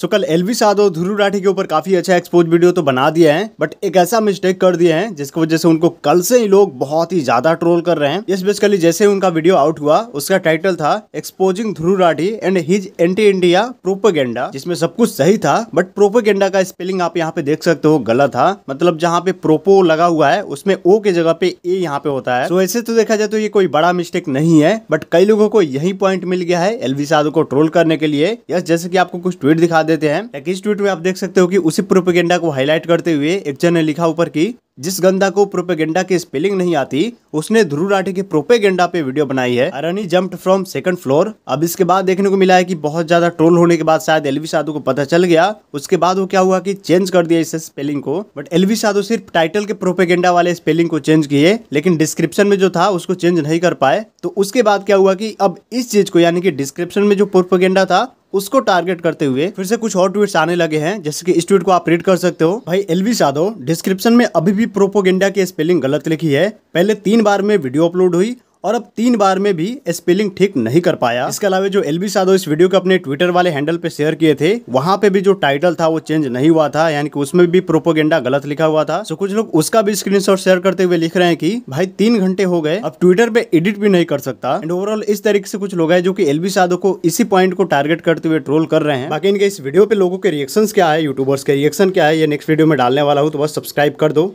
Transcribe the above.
सो कल एलविस साधो ध्रुव राठी के ऊपर काफी अच्छा एक्सपोज वीडियो तो बना दिया है बट एक ऐसा मिस्टेक कर दिया है जिसकी वजह से उनको कल से ही लोग बहुत ही ज्यादा ट्रोल कर रहे हैं यस बेसिकली जैसे उनका वीडियो आउट हुआ उसका टाइटल था exposing Dhruv Rathee and his anti India propaganda जिसमें सब कुछ सही था बट प्रोपोगेंडा का स्पेलिंग आप यहाँ पे देख सकते हो गलत था मतलब जहाँ पे प्रोपो लगा हुआ है उसमें ओ के जगह पे ए यहाँ पे होता है तो ऐसे तो देखा जाए तो ये कोई बड़ा मिस्टेक नहीं है बट कई लोगों को यही पॉइंट मिल गया है वी साधु को ट्रोल करने के लिए यस जैसे की आपको कुछ ट्वीट दिखा देते हैं एक इस ट्वीट में आप देख सकते हो कि उसी प्रोपेगेंडा को हाईलाइट करते हुए एक जन ने लिखा ऊपर की जिस गंदा को प्रोपेगेंडा की स्पेलिंग नहीं आती उसने ध्रुव राठी के प्रोपेगेंडा पे वीडियो बनाई है अरनी जम्प फ्रॉम सेकंड फ्लोर अब इसके बाद देखने को मिला है कि बहुत ज्यादा ट्रोल होने के बाद शायद एलवी साधु को पता चल गया उसके बाद वो क्या हुआ कि चेंज कर दिया इसे स्पेलिंग को बट एलवी साधु सिर्फ टाइटल के प्रोपेगेंडा वाले स्पेलिंग को चेंज किए लेकिन डिस्क्रिप्शन में जो था उसको चेंज नहीं कर पाए तो उसके बाद क्या हुआ की अब इस चीज को यानी कि डिस्क्रिप्शन में जो प्रोपेगेंडा था उसको टारगेट करते हुए फिर से कुछ और ट्वीट आने लगे हैं जैसे कि इस ट्वीट को आप रीड कर सकते हो भाई एलवी यादव डिस्क्रिप्शन में अभी भी प्रोपोगेंडा की स्पेलिंग गलत लिखी है पहले तीन बार में वीडियो अपलोड हुई और अब तीन बार में भी स्पेलिंग ठीक नहीं कर पाया इसके अलावा जो एल साधो इस वीडियो को अपने ट्विटर वाले हैंडल पे शेयर किए थे वहां पे भी जो टाइटल था वो चेंज नहीं हुआ था यानी कि उसमें भी प्रोपोगेंडा गलत लिखा हुआ था तो कुछ लोग उसका भी स्क्रीन शेयर करते हुए लिख रहे हैं की भाई तीन घंटे हो गए अब ट्विटर पे एडिट भी नहीं कर सकता एंड ओवरऑल इस तरीके से कुछ लोग है जो की एलबी साधो को इसी पॉइंट को टारगेट करते हुए ट्रोल कर रहे हैं बाकी इनके इस वीडियो पे लोगों के रिएक्शन क्या है यूट्यूबर्स के रिएक्शन क्या है ये नेक्स्ट वीडियो में डालने वाला हूँ तो बस सब्सक्राइब कर दो